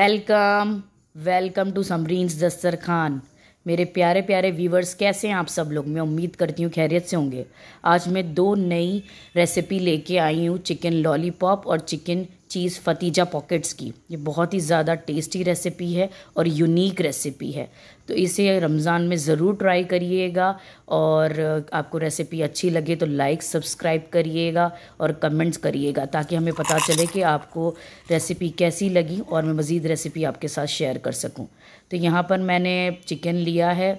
welcome welcome to Samreen's Dastarkhan मेरे प्यारे प्यारे व्यूवर्स कैसे हैं आप सब लोग मैं उम्मीद करती हूँ खैरियत से होंगे आज मैं दो नई रेसिपी लेके आई हूँ चिकन लॉलीपॉप और चिकन चीज़ फतीजा पॉकेट्स की ये बहुत ही ज़्यादा टेस्टी रेसिपी है और यूनिक रेसिपी है तो इसे रमज़ान में ज़रूर ट्राई करिएगा और आपको रेसिपी अच्छी लगे तो लाइक सब्सक्राइब करिएगा और कमेंट्स करिएगा ताकि हमें पता चले कि आपको रेसिपी कैसी लगी और मैं मज़ीद रेसिपी आपके साथ शेयर कर सकूँ तो यहाँ पर मैंने चिकन लिया है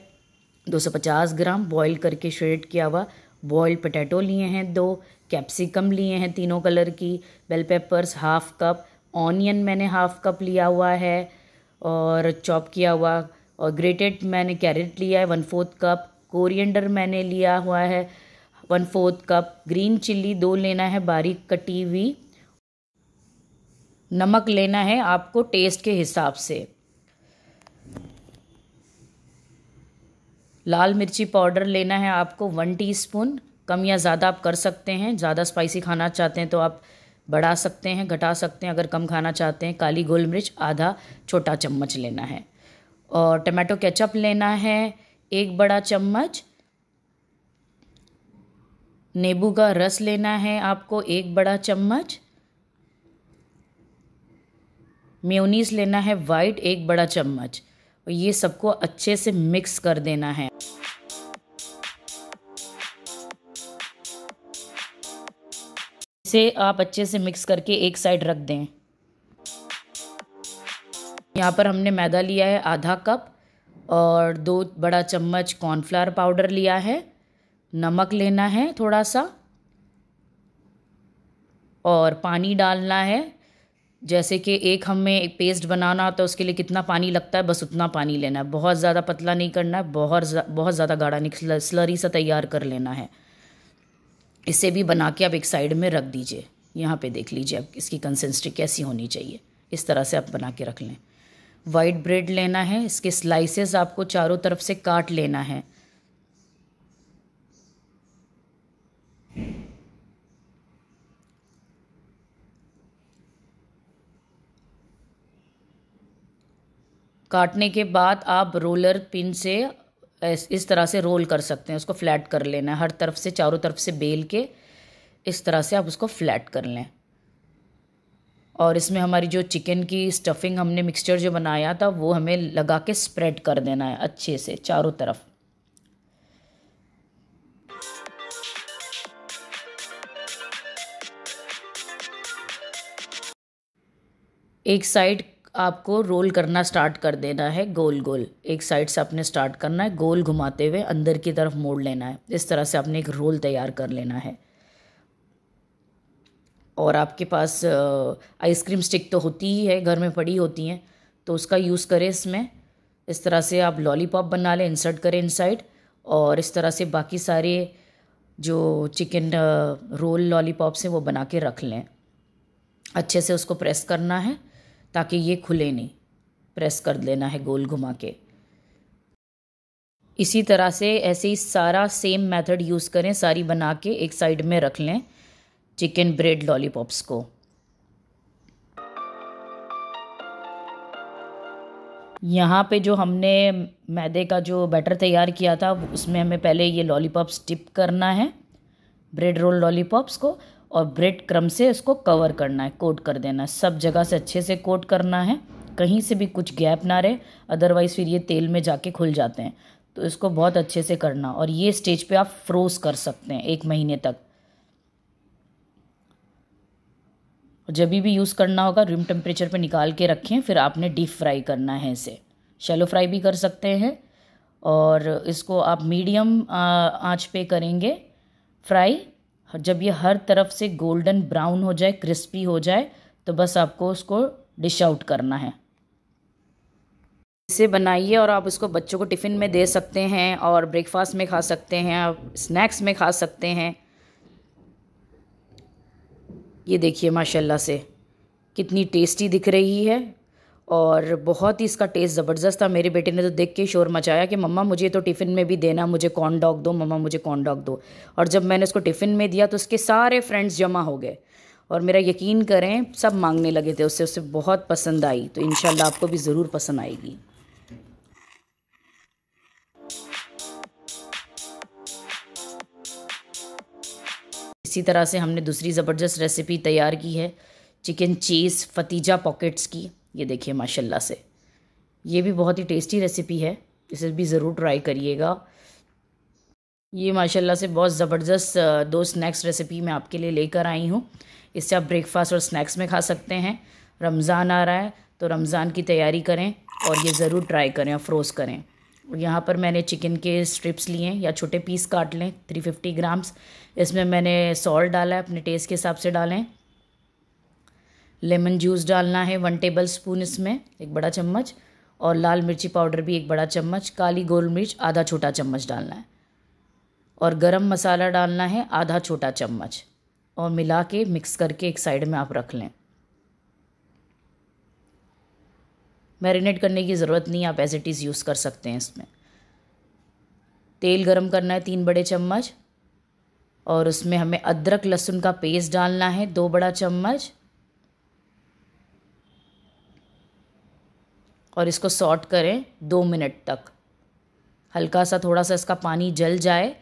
250 ग्राम बॉईल करके श्रेड किया हुआ बॉयल पटैटो लिए हैं दो कैप्सिकम लिए हैं तीनों कलर की bell peppers half cup onion मैंने हाफ कप लिया हुआ है और चॉप किया हुआ और ग्रेटेड मैंने कैरेट लिया है वन फोर्थ कप कोरिएंडर मैंने लिया हुआ है one fourth cup green chilli दो लेना है बारीक कटी हुई नमक लेना है आपको टेस्ट के हिसाब से लाल मिर्ची पाउडर लेना है आपको वन टीस्पून कम या ज़्यादा आप कर सकते हैं ज़्यादा स्पाइसी खाना चाहते हैं तो आप बढ़ा सकते हैं घटा सकते हैं अगर कम खाना चाहते हैं काली गोल मिर्च आधा छोटा चम्मच लेना है और टमाटो केचप लेना है एक बड़ा चम्मच नींबू का रस लेना है आपको एक बड़ा चम्मच म्योनीस लेना है वाइट एक बड़ा चम्मच और ये सबको अच्छे से मिक्स कर देना है से आप अच्छे से मिक्स करके एक साइड रख दें यहाँ पर हमने मैदा लिया है आधा कप और दो बड़ा चम्मच कॉर्नफ्लावर पाउडर लिया है नमक लेना है थोड़ा सा और पानी डालना है जैसे कि एक हमें एक पेस्ट बनाना होता है उसके लिए कितना पानी लगता है बस उतना पानी लेना है बहुत ज़्यादा पतला नहीं करना है बहुत बहुत ज़्यादा गाढ़ा नहीं स्लरी सा तैयार कर लेना है इसे भी बना के आप एक साइड में रख दीजिए यहाँ पे देख लीजिए आप इसकी कंसिस्टेंसी कैसी होनी चाहिए इस तरह से आप बना के रख लें वाइट ब्रेड लेना है इसके स्लाइसेस आपको चारों तरफ से काट लेना है काटने के बाद आप रोलर पिन से इस इस तरह से रोल कर सकते हैं उसको फ्लैट कर लेना है हर तरफ से चारों तरफ से बेल के इस तरह से आप उसको फ्लैट कर लें और इसमें हमारी जो चिकन की स्टफिंग हमने मिक्सचर जो बनाया था वो हमें लगा के स्प्रेड कर देना है अच्छे से चारों तरफ एक साइड आपको रोल करना स्टार्ट कर देना है गोल गोल एक साइड से आपने स्टार्ट करना है गोल घुमाते हुए अंदर की तरफ मोड़ लेना है इस तरह से आपने एक रोल तैयार कर लेना है और आपके पास आइसक्रीम स्टिक तो होती ही है घर में पड़ी होती हैं तो उसका यूज़ करें इसमें इस तरह से आप लॉलीपॉप बना लें इंसर्ट करें इनसाइड और इस तरह से बाकी सारे जो चिकन रोल लॉलीपॉप्स हैं वो बना के रख लें अच्छे से उसको प्रेस करना है ताकि ये खुले नहीं प्रेस कर लेना है गोल घुमा के इसी तरह से ऐसे ही सारा सेम मेथड यूज़ करें सारी बना के एक साइड में रख लें चिकन ब्रेड लॉलीपॉप्स को यहाँ पे जो हमने मैदे का जो बैटर तैयार किया था उसमें हमें पहले ये लॉलीपॉप्स डिप करना है ब्रेड रोल लॉलीपॉप्स को और ब्रेड क्रम से इसको कवर करना है कोट कर देना है सब जगह से अच्छे से कोट करना है कहीं से भी कुछ गैप ना रहे अदरवाइज़ फिर ये तेल में जाके खुल जाते हैं तो इसको बहुत अच्छे से करना और ये स्टेज पे आप फ्रोज़ कर सकते हैं एक महीने तक जब भी यूज़ करना होगा रूम टेम्परेचर पे निकाल के रखें फिर आपने डीप फ्राई करना है इसे शैलो फ्राई भी कर सकते हैं और इसको आप मीडियम आँच पे करेंगे फ्राई जब ये हर तरफ से गोल्डन ब्राउन हो जाए क्रिस्पी हो जाए तो बस आपको उसको डिश आउट करना है इसे बनाइए और आप उसको बच्चों को टिफ़िन में दे सकते हैं और ब्रेकफास्ट में खा सकते हैं आप स्नैक्स में खा सकते हैं ये देखिए माशाल्लाह से कितनी टेस्टी दिख रही है और बहुत ही इसका टेस्ट ज़बरदस्त था मेरे बेटे ने तो देख के शोर मचाया कि मम्मा मुझे तो टिफ़िन में भी देना मुझे कॉर्न डॉग दो मम्मा मुझे कॉर्न डॉग दो और जब मैंने उसको टिफ़िन में दिया तो उसके सारे फ्रेंड्स जमा हो गए और मेरा यकीन करें सब मांगने लगे थे उससे उससे बहुत पसंद आई तो इन आपको भी ज़रूर पसंद आएगी इसी तरह से हमने दूसरी ज़बरदस्त रेसिपी तैयार की है चिकन चीज़ फतीजा पॉकेट्स की ये देखिए माशाल्लाह से ये भी बहुत ही टेस्टी रेसिपी है इसे भी ज़रूर ट्राई करिएगा ये माशाल्लाह से बहुत ज़बरदस्त दो स्नैक्स रेसिपी मैं आपके लिए लेकर आई हूँ इससे आप ब्रेकफास्ट और स्नैक्स में खा सकते हैं रमज़ान आ रहा है तो रमज़ान की तैयारी करें और ये ज़रूर ट्राई करें और फ्रोज़ करें यहाँ पर मैंने चिकन के स्ट्रिप्स लिए या छोटे पीस काट लें 350 ग्राम्स इसमें मैंने सॉल्ट डाला है अपने टेस्ट के हिसाब से डालें लेमन जूस डालना है वन टेबल स्पून इसमें एक बड़ा चम्मच और लाल मिर्ची पाउडर भी एक बड़ा चम्मच काली गोल मिर्च आधा छोटा चम्मच डालना है और गरम मसाला डालना है आधा छोटा चम्मच और मिला के मिक्स करके एक साइड में आप रख लें मैरिनेट करने की ज़रूरत नहीं आप एज इट इज़ यूज़ कर सकते हैं इसमें तेल गरम करना है तीन बड़े चम्मच और उसमें हमें अदरक लहसुन का पेस्ट डालना है दो बड़ा चम्मच और इसको सॉट करें दो मिनट तक हल्का सा थोड़ा सा इसका पानी जल जाए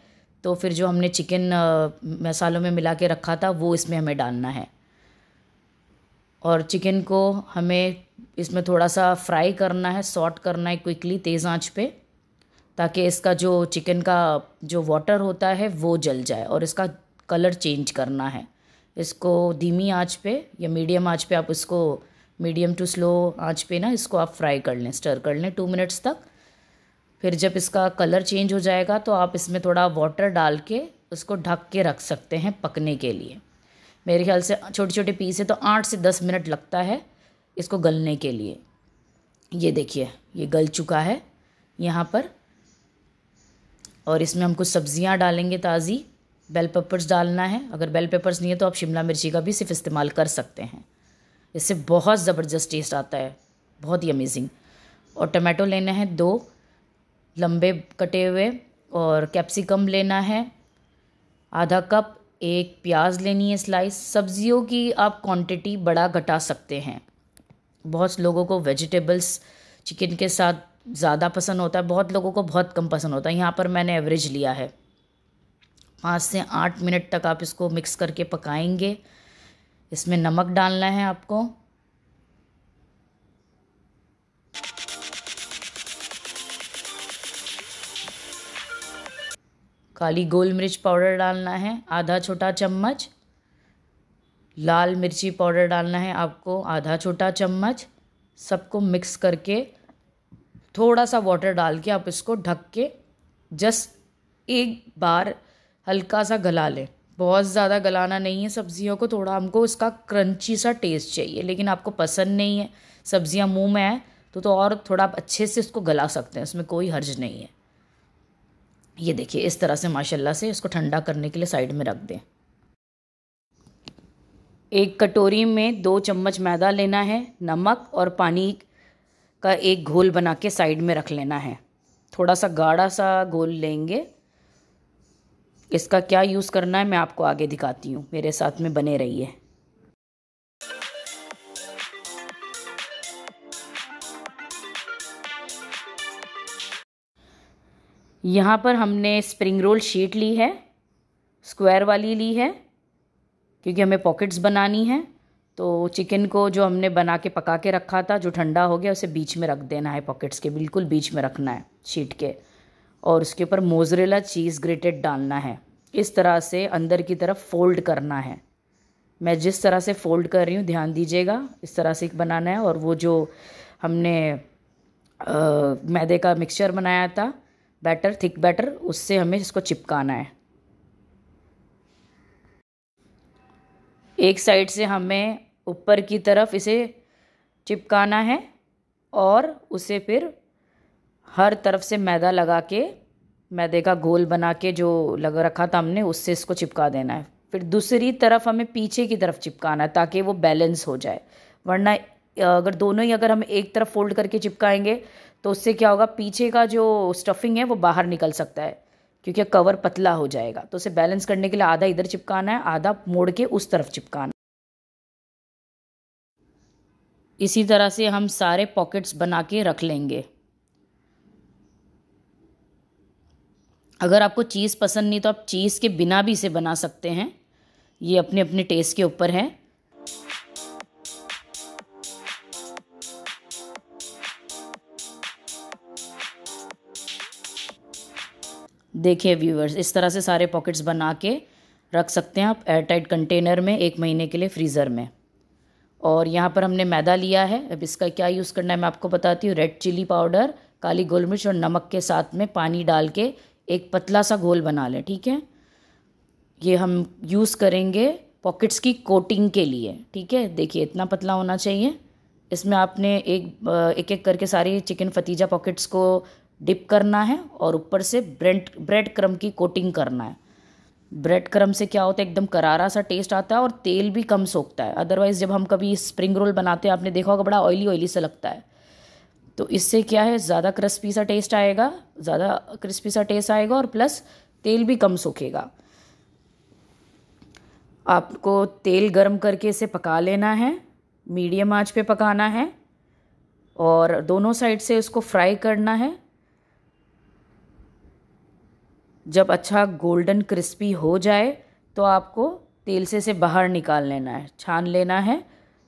तो फिर जो हमने चिकन मसालों में मिला के रखा था वो इसमें हमें डालना है और चिकन को हमें इसमें थोड़ा सा फ्राई करना है सॉट करना है क्विकली तेज़ आंच पे ताकि इसका जो चिकन का जो वाटर होता है वो जल जाए और इसका कलर चेंज करना है इसको धीमी आंच पे या मीडियम आंच पे आप इसको मीडियम टू स्लो आंच पे ना इसको आप फ्राई कर लें स्टर कर लें टू मिनट्स तक फिर जब इसका कलर चेंज हो जाएगा तो आप इसमें थोड़ा वाटर डाल के उसको ढक के रख सकते हैं पकने के लिए मेरे ख्याल से छोटे छोटे पीस है तो आठ से दस मिनट लगता है इसको गलने के लिए ये देखिए ये गल चुका है यहाँ पर और इसमें हम कुछ सब्ज़ियाँ डालेंगे ताज़ी बेल पेपर्स डालना है अगर बेल पेपर्स नहीं है तो आप शिमला मिर्ची का भी सिर्फ इस्तेमाल कर सकते हैं इससे बहुत ज़बरदस्त टेस्ट आता है बहुत ही अमेजिंग और टमाटो लेना है दो लंबे कटे हुए और कैप्सिकम लेना है आधा कप एक प्याज लेनी है स्लाइस सब्जियों की आप क्वांटिटी बड़ा घटा सकते हैं बहुत लोगों को वेजिटेबल्स चिकन के साथ ज़्यादा पसंद होता है बहुत लोगों को बहुत कम पसंद होता है यहाँ पर मैंने एवरेज लिया है पाँच से आठ मिनट तक आप इसको मिक्स करके पकाएंगे इसमें नमक डालना है आपको काली गोल मिर्च पाउडर डालना है आधा छोटा चम्मच लाल मिर्ची पाउडर डालना है आपको आधा छोटा चम्मच सबको मिक्स करके थोड़ा सा वाटर डाल के आप इसको ढक के जस्ट एक बार हल्का सा गला लें बहुत ज़्यादा गलाना नहीं है सब्जियों को थोड़ा हमको इसका क्रंची सा टेस्ट चाहिए लेकिन आपको पसंद नहीं है सब्जियाँ मुँह में हैं तो तो और थोड़ा आप अच्छे से इसको गला सकते हैं उसमें कोई हर्ज नहीं है ये देखिए इस तरह से माशाल्लाह से इसको ठंडा करने के लिए साइड में रख दें एक कटोरी में दो चम्मच मैदा लेना है नमक और पानी का एक घोल बना के साइड में रख लेना है थोड़ा सा गाढ़ा सा घोल लेंगे इसका क्या यूज़ करना है मैं आपको आगे दिखाती हूँ मेरे साथ में बने रहिए यहाँ पर हमने स्प्रिंग रोल शीट ली है स्क्वायर वाली ली है क्योंकि हमें पॉकेट्स बनानी है तो चिकन को जो हमने बना के पका के रखा था जो ठंडा हो गया उसे बीच में रख देना है पॉकेट्स के बिल्कुल बीच में रखना है शीट के और उसके ऊपर मोजरेला चीज़ ग्रेटेड डालना है इस तरह से अंदर की तरफ फोल्ड करना है मैं जिस तरह से फोल्ड कर रही हूँ ध्यान दीजिएगा इस तरह से बनाना है और वो जो हमने आ, मैदे का मिक्सचर बनाया था बैटर थिक बैटर उससे हमें इसको चिपकाना है एक साइड से हमें ऊपर की तरफ इसे चिपकाना है और उसे फिर हर तरफ से मैदा लगा के मैदे का गोल बना के जो लगा रखा था हमने उससे इसको चिपका देना है फिर दूसरी तरफ हमें पीछे की तरफ चिपकाना है ताकि वो बैलेंस हो जाए वरना अगर दोनों ही अगर हम एक तरफ फोल्ड करके चिपकाएंगे तो उससे क्या होगा पीछे का जो स्टफिंग है वो बाहर निकल सकता है क्योंकि कवर पतला हो जाएगा तो उसे बैलेंस करने के लिए आधा इधर चिपकाना है आधा मोड़ के उस तरफ चिपकाना इसी तरह से हम सारे पॉकेट्स बना के रख लेंगे अगर आपको चीज़ पसंद नहीं तो आप चीज़ के बिना भी इसे बना सकते हैं ये अपने अपने टेस्ट के ऊपर है देखिए व्यूवर्स इस तरह से सारे पॉकेट्स बना के रख सकते हैं आप एयरटाइट कंटेनर में एक महीने के लिए फ्रीज़र में और यहाँ पर हमने मैदा लिया है अब इसका क्या यूज़ करना है मैं आपको बताती हूँ रेड चिली पाउडर काली गोल मिर्च और नमक के साथ में पानी डाल के एक पतला सा घोल बना लें ठीक है ये हम यूज़ करेंगे पॉकेट्स की कोटिंग के लिए ठीक है देखिए इतना पतला होना चाहिए इसमें आपने एक एक एक करके सारी चिकन फतीजा पॉकेट्स को डिप करना है और ऊपर से ब्रेड ब्रेड क्रम की कोटिंग करना है ब्रेड क्रम से क्या होता है एकदम करारा सा टेस्ट आता है और तेल भी कम सोखता है अदरवाइज़ जब हम कभी स्प्रिंग रोल बनाते हैं आपने देखा होगा बड़ा ऑयली ऑयली सा लगता है तो इससे क्या है ज़्यादा क्रिस्पी सा टेस्ट आएगा ज़्यादा क्रिस्पी सा टेस्ट आएगा और प्लस तेल भी कम सूखेगा आपको तेल गर्म करके इसे पका लेना है मीडियम आंच पे पकाना है और दोनों साइड से इसको फ्राई करना है जब अच्छा गोल्डन क्रिस्पी हो जाए तो आपको तेल से इसे बाहर निकाल लेना है छान लेना है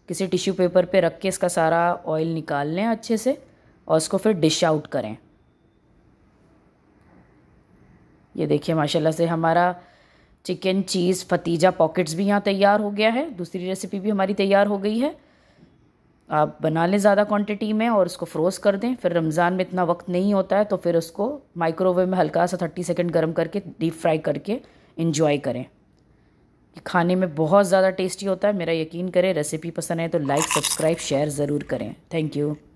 किसी टिश्यू पेपर पे रख के इसका सारा ऑयल निकाल लें अच्छे से और उसको फिर डिश आउट करें ये देखिए माशाल्लाह से हमारा चिकन चीज़ फतीजा पॉकेट्स भी यहाँ तैयार हो गया है दूसरी रेसिपी भी हमारी तैयार हो गई है आप बना लें ज़्यादा क्वांटिटी में और उसको फ्रोज़ कर दें फिर रमज़ान में इतना वक्त नहीं होता है तो फिर उसको माइक्रोवेव में हल्का सा थर्टी सेकेंड गर्म करके डीप फ्राई करके इन्जॉय करें खाने में बहुत ज़्यादा टेस्टी होता है मेरा यकीन करें रेसिपी पसंद आए तो लाइक सब्सक्राइब शेयर ज़रूर करें थैंक यू